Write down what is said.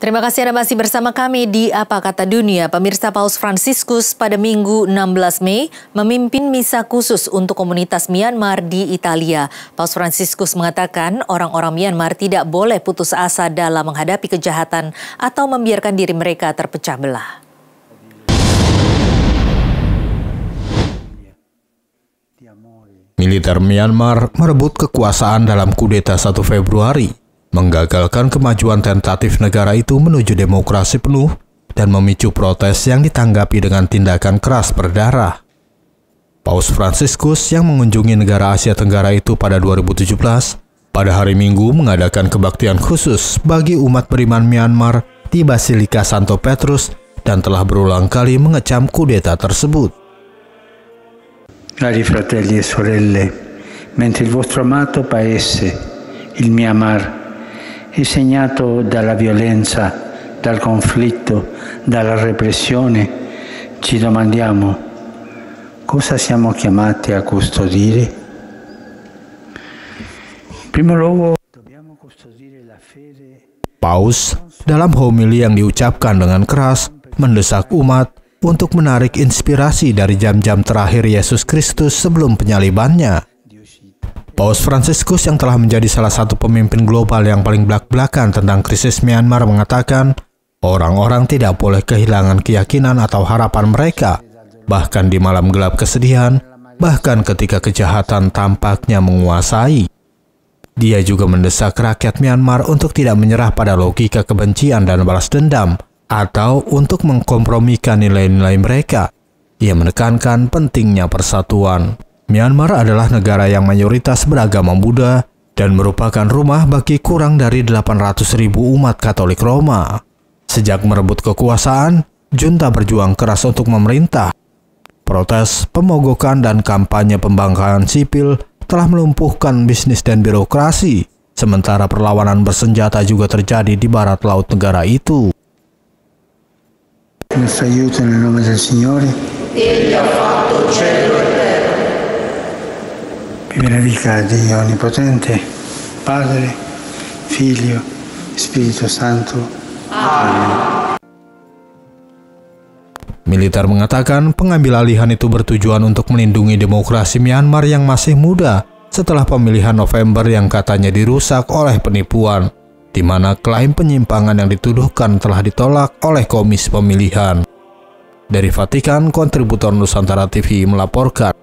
Terima kasih Anda masih bersama kami di Apa Kata Dunia. Pemirsa Paus Franciscus pada Minggu 16 Mei memimpin misa khusus untuk komunitas Myanmar di Italia. Paus Franciscus mengatakan orang-orang Myanmar tidak boleh putus asa dalam menghadapi kejahatan atau membiarkan diri mereka terpecah belah. Militer Myanmar merebut kekuasaan dalam kudeta 1 Februari menggagalkan kemajuan tentatif negara itu menuju demokrasi penuh dan memicu protes yang ditanggapi dengan tindakan keras berdarah. Paus Franciscus yang mengunjungi negara Asia Tenggara itu pada 2017 pada hari Minggu mengadakan kebaktian khusus bagi umat beriman Myanmar di Basilika Santo Petrus dan telah berulang kali mengecam kudeta tersebut. Cari fratelli e sorelle, mentre il vostro amato paese, il Myanmar, è segnato dalla violenza, dal conflitto, dalla repressione, ci domandiamo cosa siamo chiamati a custodire? primo luogo dobbiamo custodire la fede Paus dalam homili yang diucapkan dengan keras mendesak umat untuk menarik inspirasi dari jam-jam terakhir Yesus Kristus sebelum penyalibannya. Paus Franciscus yang telah menjadi salah satu pemimpin global yang paling belak-belakan tentang krisis Myanmar mengatakan, orang-orang tidak boleh kehilangan keyakinan atau harapan mereka, bahkan di malam gelap kesedihan, bahkan ketika kejahatan tampaknya menguasai. Dia juga mendesak rakyat Myanmar untuk tidak menyerah pada logika kebencian dan balas dendam, atau untuk mengkompromikan nilai-nilai mereka. Ia menekankan pentingnya persatuan. Myanmar adalah negara yang mayoritas beragama Buddha dan merupakan rumah bagi kurang dari 800 umat Katolik Roma. Sejak merebut kekuasaan, junta berjuang keras untuk memerintah. Protes, pemogokan, dan kampanye pembangkangan sipil telah melumpuhkan bisnis dan birokrasi, sementara perlawanan bersenjata juga terjadi di barat laut negara itu. nel nome del Signore. Egli ha fatto cielo benedica Dio Onnipotente, Padre, Figlio, Spirito Santo. Amen. Militer mengatakan pengambil alihan itu bertujuan untuk melindungi demokrasi Myanmar yang masih muda setelah pemilihan November yang katanya dirusak oleh penipuan, di mana klaim penyimpangan yang dituduhkan telah ditolak oleh Komisi Pemilihan. Dari Vatikan, kontributor Nusantara TV melaporkan.